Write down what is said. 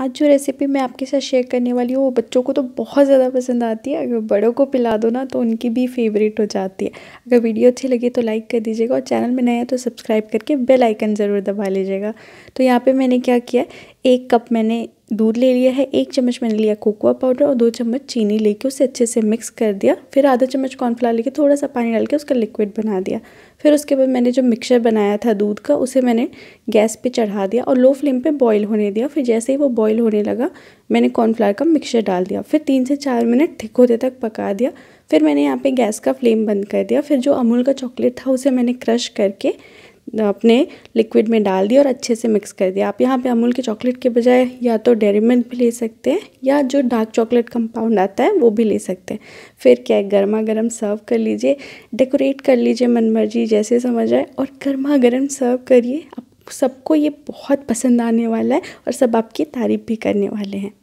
आज जो रेसिपी मैं आपके साथ शेयर करने वाली हूँ वो बच्चों को तो बहुत ज़्यादा पसंद आती है अगर बड़ों को पिला दो ना तो उनकी भी फेवरेट हो जाती है अगर वीडियो अच्छी लगी तो लाइक कर दीजिएगा और चैनल में नया है तो सब्सक्राइब करके बेल आइकन ज़रूर दबा लीजिएगा तो यहाँ पे मैंने क्या किया एक कप मैंने दूध ले लिया है एक चम्मच मैंने लिया कोकोआ पाउडर और दो चम्मच चीनी लेके उसे अच्छे से मिक्स कर दिया फिर आधा चम्मच कॉर्नफ्लावर लेके थोड़ा सा पानी डाल के उसका लिक्विड बना दिया फिर उसके बाद मैंने जो मिक्सचर बनाया था दूध का उसे मैंने गैस पे चढ़ा दिया और लो फ्लेम पे बॉईल होने दिया फिर जैसे ही वो बॉयल होने लगा मैंने कॉर्नफ्लावर का मिक्सचर डाल दिया फिर तीन से चार मिनट ठिक होते तक पका दिया फिर मैंने यहाँ पर गैस का फ्लेम बंद कर दिया फिर जो अमूल का चॉकलेट था उसे मैंने क्रश करके अपने लिक्विड में डाल दिया और अच्छे से मिक्स कर दिया आप यहाँ पे अमूल के चॉकलेट के बजाय या तो डेरी मिल्क भी ले सकते हैं या जो डार्क चॉकलेट कंपाउंड आता है वो भी ले सकते हैं फिर क्या है गर्मा गर्म सर्व कर लीजिए डेकोरेट कर लीजिए मन मर्जी जैसे समझ आए और गर्मा गर्म सर्व करिए आप सबको ये बहुत पसंद आने वाला है और सब आपकी तारीफ़ भी करने वाले हैं